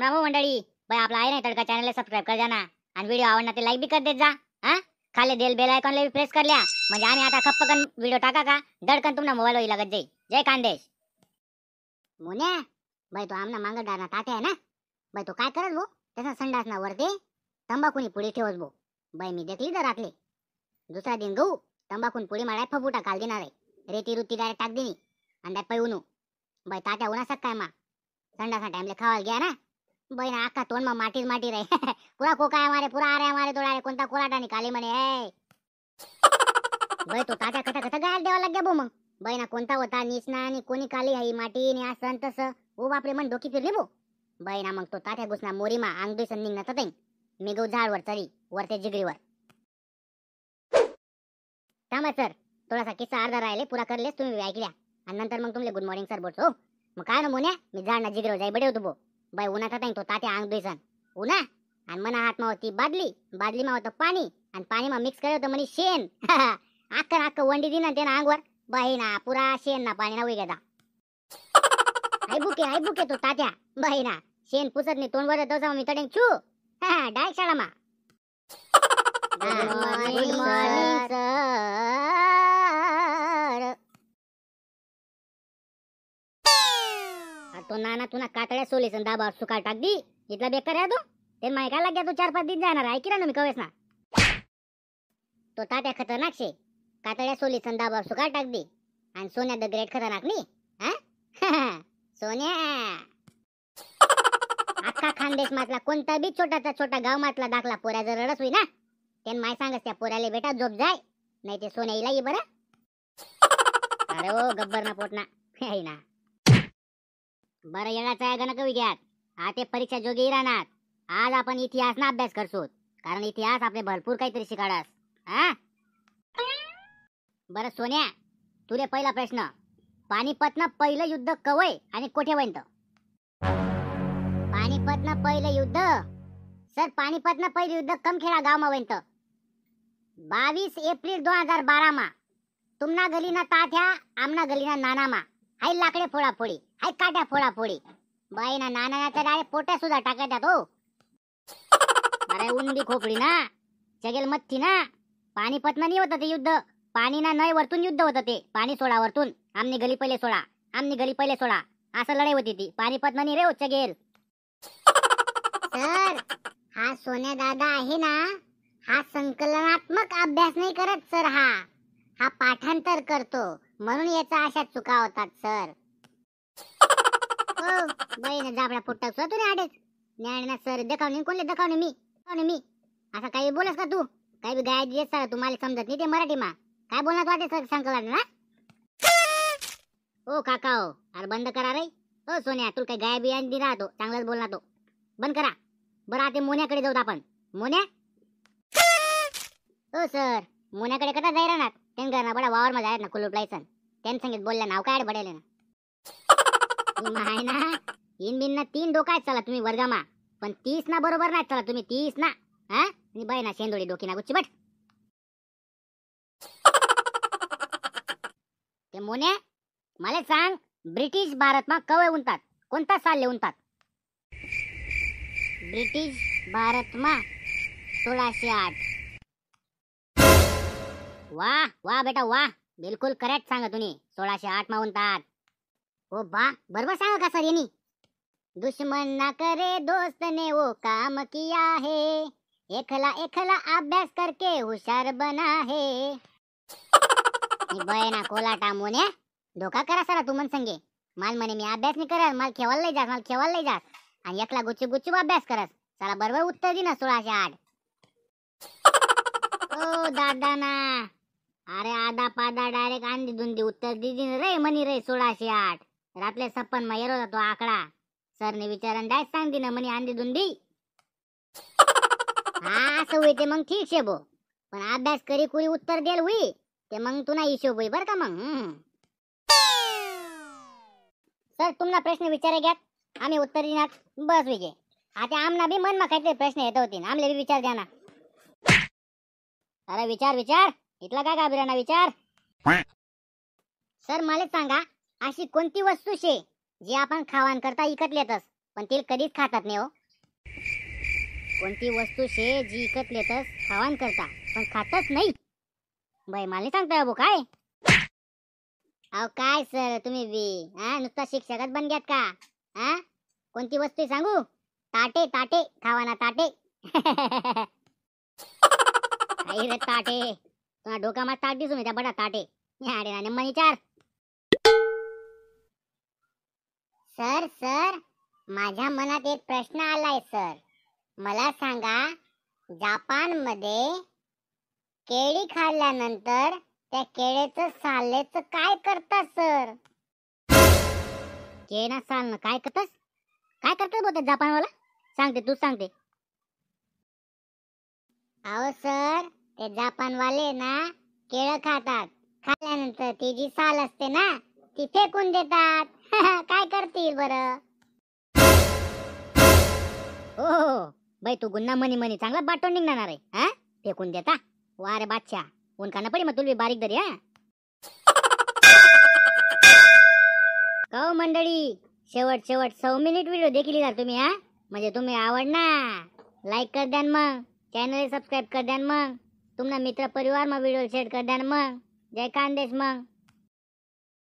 राम राम हो मंडळी भाई आपला आहे नाही तडका चॅनलला सबस्क्राईब कर जाना आणि व्हिडिओ आवडला ते लाईक बी कर देत जा हा खाली देल बेल आयकॉनला बी प्रेस करल्या म्हणजे आम्ही आता खप्पकन व्हिडिओ टाका का दडकन तुमना मोबाईल होईल लागत जाई जय कांदेश मोन्या भाई तो आमना मांग डाना ताटे आहे ना भाई तो काय करल भो त्याचा संडास ना वरते तंबाखूनी पुढे ठेवत भो भाई मी देखली तर राखले दुसरा दिन गहू तंबाखून पुढे मारा फपुटा काल देणार आहे रेती रुती डायरेक्ट टाक दिनी आणि पै भाई बाई उना उन्हा सक काय मा संडासा टाइमले खावायला गया ना भाई आका तोन में माटी माटी रहे पूरा कोका है हमारे पूरा आ रहे हमारे कोणता कोलाटा काली मने है भाई तो तात्या कथा कथा गाल देवा लग गया मग भाई ना कोणता होता निसना आणि कोणी काली आहे माटी नी आसन तस ओ बापरे मन डोकी फिरली बो भाई ना मग तो तात्या घुसना मोरीमा अंग दुसन निघणार तर मी झाड झाडवर चरी वर त्या जिगरीवर थांबा सर थोडासा किस्सा अर्धा राहिले पुरा करलेस तुम्ही ऐकल्या आणि नंतर मग तुमले गुड मॉर्निंग सर बोलतो हो. मग काय ना मोन्या मी झाड ना जिगरीवर जाई बडे होतो बो बाई उन्हात नाही तो तात्या अंग दुईसन उन्हा आणि मना हात मा होती बादली बादली मा होतं पाणी आणि पाणी मा मिक्स करत म्हणे शेण अख्खा अख्खा वंडी दिन ते अंगवर बाई ना पुरा शेण ना पाणी ना उगेदा आई बुके आई बुके तो तात्या बाई ना शेण पुसत नाही तोंड वर तसा मी तडेन छू डायरेक्ट शाळा मा गुड मॉर्निंग सर तो नाना तुना कातड्या सोलीसन दाबावर सुकाळ टाक दी इथला बेकार आहे तो ते मायका लाग्या तो चार पाच दिन जाणार आहे ना मी कवेस ना तो तात्या खतरनाक शे कातड्या सोलीसन दाबावर सुकाळ टाक दी आणि सोन्या द ग्रेट खतरनाक नी सोन्या अख्खा खानदेश मातला कोणता बी छोटाचा छोटा गाव मातला दाखला पोऱ्या जर रडस होई ना तेन माय सांगस त्या पोऱ्याला बेटा झोप जाय नाही ते सोन्या इलाही बरं अरे ओ गब्बर ना पोटना ना बरं येण्याचा गणक हा ते परीक्षा जोगी राहणार आज आपण इतिहास ना अभ्यास करतो कारण इतिहास आपले भरपूर काहीतरी शिकाडास बर सोन्या तुले पहिला प्रश्न न पहिलं युद्ध कवय आणि कोठे वंत न पहिलं युद्ध सर न पहिलं युद्ध कमखेडा गावमा वैंत बावीस एप्रिल दोन हजार बारामा तुमना ना तात्या आमना ना नानामा हाय लाकडे फोडाफोडी आई काटा फोडा फोडी बाई ना नाना तर अरे पोट्या सुद्धा टाकायचा तो हो. अरे उंडी खोकडी ना चगेल मत्थी ना पाणी पतन नाही होत ते युद्ध पाणी ना नय वरतून युद्ध होतं ते पाणी सोडा वरतून आमनी गली पहिले सोडा आमनी गली पहिले सोडा असं लढाई होती ती पाणी नाही रे हो चगेल सर हा सोन्या दादा आहे ना हा संकलनात्मक अभ्यास नाही करत सर हा हा पाठांतर करतो म्हणून याचा अशा चुका होतात सर बहीण जाबडा पोट्टा सो ना आडेच सर देखावणे कोणले देखावणे मी मी असं काही बोलस का तू काही बी गाय देत तू तुम्हाला समजत नाही ते मराठी मा काय बोलणार वाटे सर ना ओ काका हो अरे बंद करा रे ओ सोन्या तू काही गाय बिया राहतो चांगलाच बोलणार तो बंद करा बरं आता मोन्याकडे जाऊत आपण मोन्या हो सर मोन्याकडे कदा जाय राहणार त्यांना बडा वावर मजा जायला ना कुलूप लायसन त्यांनी सांगित बोलल्या नाव काय बडेले ना नाही ना तीन बिन ना तीन डोका आहेत चला तुम्ही वर्गामा पण तीस ना बरोबर नाही चला तुम्ही तीस ना हा आणि बाय ना शेंदोळी डोकी ना गुच्ची बट ते मोने मला सांग ब्रिटिश भारत मा कवय उनतात कोणता साल उनतात ब्रिटिश भारत मा सोळाशे आठ वा वा बेटा वा बिलकुल करेक्ट सांगा तुम्ही सोळाशे आठ मा उनतात ओ हो बा बरोबर सांगा का सर यांनी दुश्मन ना करे दोस्त ने वो काम किया है एकला एकला अभ्यास करके हुशार बना है बयना कोलाटा ने धोका करा सरा तू मन संगे माल म्हणे मी अभ्यास नाही करत माल खेवायला नाही जात माल खेवायला नाही जात आणि एकला गुच्चू गुच्चू अभ्यास करत चला बरोबर उत्तर दिना सोळाशे आठ ओ दादा ना अरे आदा पादा डायरेक्ट दोन दुंदी उत्तर दिली रे मनी रे सोळाशे आठ रातले सप्पन म तो आकडा सरने विचारण डायच सांग ना म्हणे आंधी दुंदी हा असं होई मग ठीक शे पण अभ्यास करी कुरी उत्तर देल हुई ते मग तुना हिशोब होई बर का मग सर तुम्हाला प्रश्न विचारे घ्यात आम्ही उत्तर देणार बस विजय आता आमना बी मन काहीतरी प्रश्न येत होती आमले बी विचार द्या ना अरे विचार विचार इथला काय घाबरा विचार सर मला सांगा अशी कोणती वस्तू शे जी आपण खावान करता इकत लेतस पण ते कधीच खातात नाही हो कोणती वस्तू शे जी इकत लेतस करता पण खातच नाही बाय मला सांगता बाबू काय अहो काय सर तुम्ही बी हा नुसता शिक्षकच घ्यात का हा कोणती वस्तू सांगू ताटे ताटे खावाना ताटे ताटे तुला डोका मात ताट दिसून त्या बडा ताटे आणि मनी चार सर सर माझ्या मनात एक प्रश्न आलाय सर मला सांगा जापान मध्ये केळी खाल्ल्यानंतर त्या केळीचं सालेचं काय करता सर ना साल काय करतस काय करतात जापान वाला सांगते तू सांगते अहो सर ते जापानवाले ना केळ खातात खाल्ल्यानंतर ती जी साल असते ना ती फेकून देतात काय करतील बर हो, हो, हो बाई तू गुन्हा मनी मनी चांगला बाटून निघणार आहे हा फेकून देता वारे बादशा उनकाना पडी मग तुला बारीक दरी हा कहो मंडळी शेवट शेवट सौ मिनिट व्हिडिओ देखील जा तुम्ही हा म्हणजे तुम्ही आवडना लाईक कर द्यान मग चॅनल सबस्क्राईब कर द्यान मग तुमना मित्र परिवार मग व्हिडिओ शेअर कर द्यान मग जय कांदेश मग